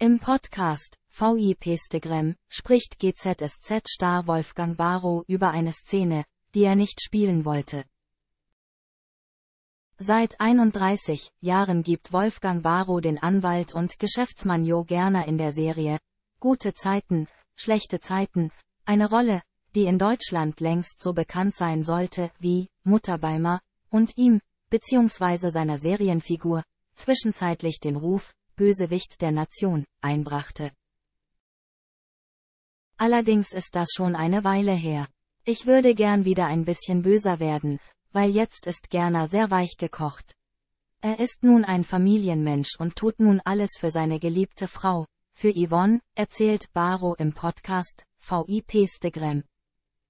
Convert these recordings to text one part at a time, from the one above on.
Im Podcast VIP VIPstegram spricht GZSZ-Star Wolfgang Barrow über eine Szene, die er nicht spielen wollte. Seit 31 Jahren gibt Wolfgang Barrow den Anwalt und Geschäftsmann Jo Gerner in der Serie Gute Zeiten, schlechte Zeiten eine Rolle, die in Deutschland längst so bekannt sein sollte wie Mutter Beimer und ihm, bzw. seiner Serienfigur, zwischenzeitlich den Ruf Bösewicht der Nation, einbrachte. Allerdings ist das schon eine Weile her. Ich würde gern wieder ein bisschen böser werden, weil jetzt ist Gerner sehr weich gekocht. Er ist nun ein Familienmensch und tut nun alles für seine geliebte Frau, für Yvonne, erzählt Baro im Podcast, VIP Stegram.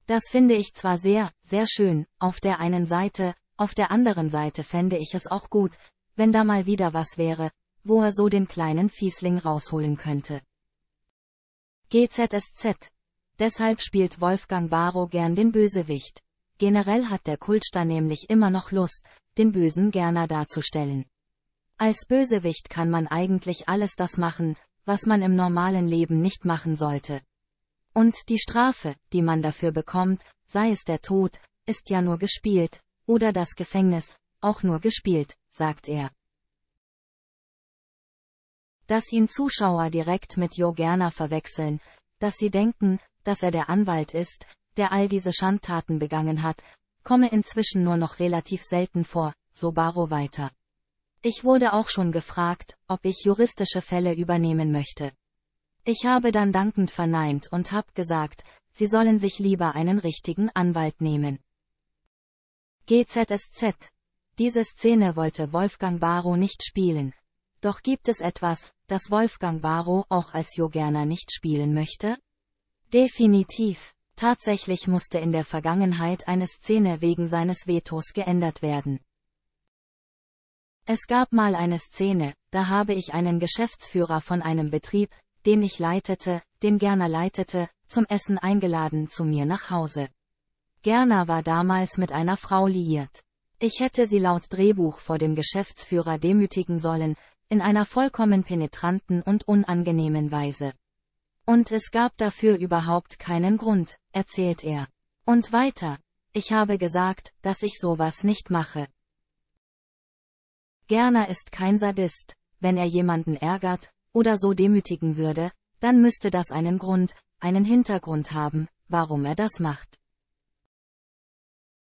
Das finde ich zwar sehr, sehr schön, auf der einen Seite, auf der anderen Seite fände ich es auch gut, wenn da mal wieder was wäre, wo er so den kleinen Fiesling rausholen könnte. GZSZ. Deshalb spielt Wolfgang Barrow gern den Bösewicht. Generell hat der Kultstar nämlich immer noch Lust, den Bösen gerne darzustellen. Als Bösewicht kann man eigentlich alles das machen, was man im normalen Leben nicht machen sollte. Und die Strafe, die man dafür bekommt, sei es der Tod, ist ja nur gespielt, oder das Gefängnis, auch nur gespielt, sagt er dass ihn Zuschauer direkt mit Jo Gerner verwechseln, dass sie denken, dass er der Anwalt ist, der all diese Schandtaten begangen hat, komme inzwischen nur noch relativ selten vor, so Baro weiter. Ich wurde auch schon gefragt, ob ich juristische Fälle übernehmen möchte. Ich habe dann dankend verneint und hab gesagt, sie sollen sich lieber einen richtigen Anwalt nehmen. GZSZ. Diese Szene wollte Wolfgang Barrow nicht spielen. Doch gibt es etwas, dass Wolfgang Varro auch als Jogerner nicht spielen möchte? Definitiv. Tatsächlich musste in der Vergangenheit eine Szene wegen seines Vetos geändert werden. Es gab mal eine Szene, da habe ich einen Geschäftsführer von einem Betrieb, den ich leitete, den Gerner leitete, zum Essen eingeladen zu mir nach Hause. Gerner war damals mit einer Frau liiert. Ich hätte sie laut Drehbuch vor dem Geschäftsführer demütigen sollen, in einer vollkommen penetranten und unangenehmen Weise. Und es gab dafür überhaupt keinen Grund, erzählt er. Und weiter, ich habe gesagt, dass ich sowas nicht mache. Gerner ist kein Sadist, wenn er jemanden ärgert, oder so demütigen würde, dann müsste das einen Grund, einen Hintergrund haben, warum er das macht.